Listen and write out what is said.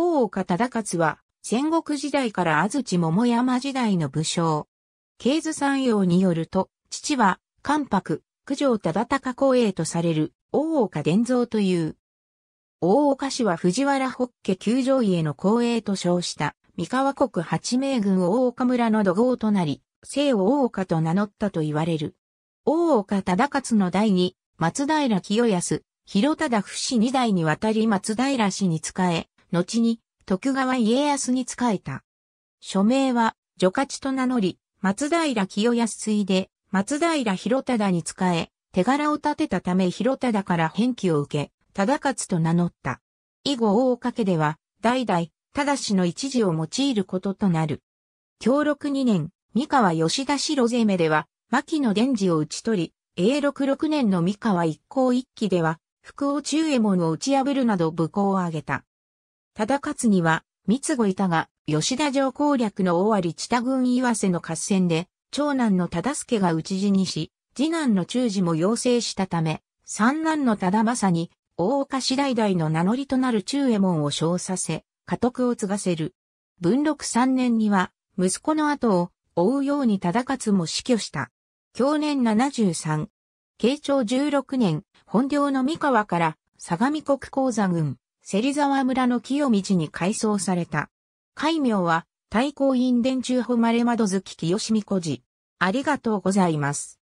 大岡忠勝は、戦国時代から安土桃山時代の武将。経図山陽によると、父は、関白、九条忠高公営とされる、大岡伝蔵という。大岡氏は藤原北家九条家の公営と称した、三河国八名軍大岡村の土豪となり、姓を大岡と名乗ったと言われる。大岡忠勝の代に、松平清康、広忠不死二代にわたり松平氏に仕え、後に徳川家康に仕えた。署名は、女勝と名乗り、松平清康いで、松平広忠に仕え、手柄を立てたため広忠から返記を受け、忠勝と名乗った。以後大岡家では、代々、忠の一字を用いることとなる。享禄二年、三河吉田城攻めでは、牧野伝次を打ち取り、永禄六年の三河一向一揆では、福王中衛門を打ち破るなど武功を挙げた。忠勝には、三つ子いたが、吉田城攻略の尾張知田軍岩瀬の合戦で、長男の忠助が討ち死にし、次男の忠治も要請したため、三男の忠政に、大岡次第々の名乗りとなる中右衛門を称させ、家督を継がせる。文禄三年には、息子の後を追うように忠勝も死去した。去年七十三、慶長十六年、本領の三河から相模国鉱座軍、芹沢村の清道に改装された。戒名は、太閤院伝中誉れ窓月清美小路。ありがとうございます。